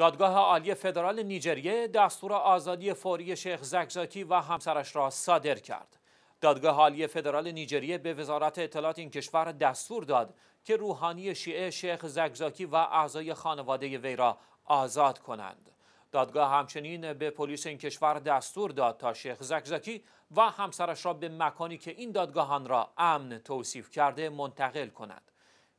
دادگاه عالی فدرال نیجریه دستور آزادی فوری شیخ زکزاکی و همسرش را صادر کرد. دادگاه عالی فدرال نیجریه به وزارت اطلاعات این کشور دستور داد که روحانی شیعه شیخ زگزاکی و اعضای خانواده وی را آزاد کنند. دادگاه همچنین به پلیس این کشور دستور داد تا شیخ زگزاکی و همسرش را به مکانی که این دادگاهان را امن توصیف کرده منتقل کند.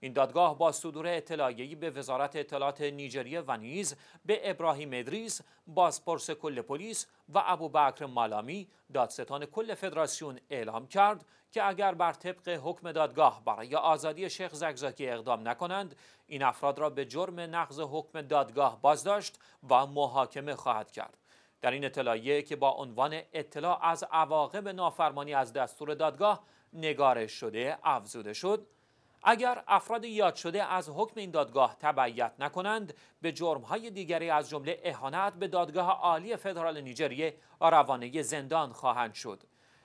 این دادگاه با صدور اطلاعیه‌ای به وزارت اطلاعات نیجریه و نیز به ابراهیم ادریس، بازپرس کل پلیس و ابو ابوبکر مالامی دادستان کل فدراسیون اعلام کرد که اگر بر طبق حکم دادگاه برای آزادی شیخ زگزاکی اقدام نکنند این افراد را به جرم نقض حکم دادگاه بازداشت و محاکمه خواهد کرد در این اطلاعیه که با عنوان اطلاع از عواقب نافرمانی از دستور دادگاه نگارش شده افزوده شد اگر افراد یاد شده از حکم این دادگاه تبعیت نکنند به جرمهای دیگری از جمله اهانت به دادگاه عالی فدرال نیجریه روانه زندان خواهند شد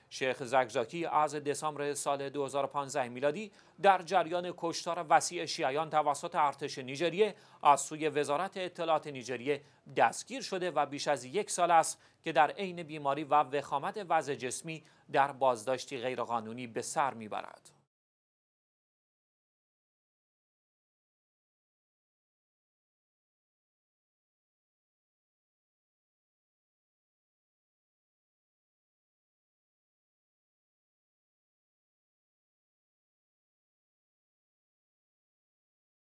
شیخ زگزاکی از دسامبر سال 2015 میلادی در جریان کشتار وسیع شیعیان توسط ارتش نیجریه از سوی وزارت اطلاعات نیجریه دستگیر شده و بیش از یک سال است که در عین بیماری و وخامت وضع جسمی در بازداشتی غیرقانونی به سر میبرد.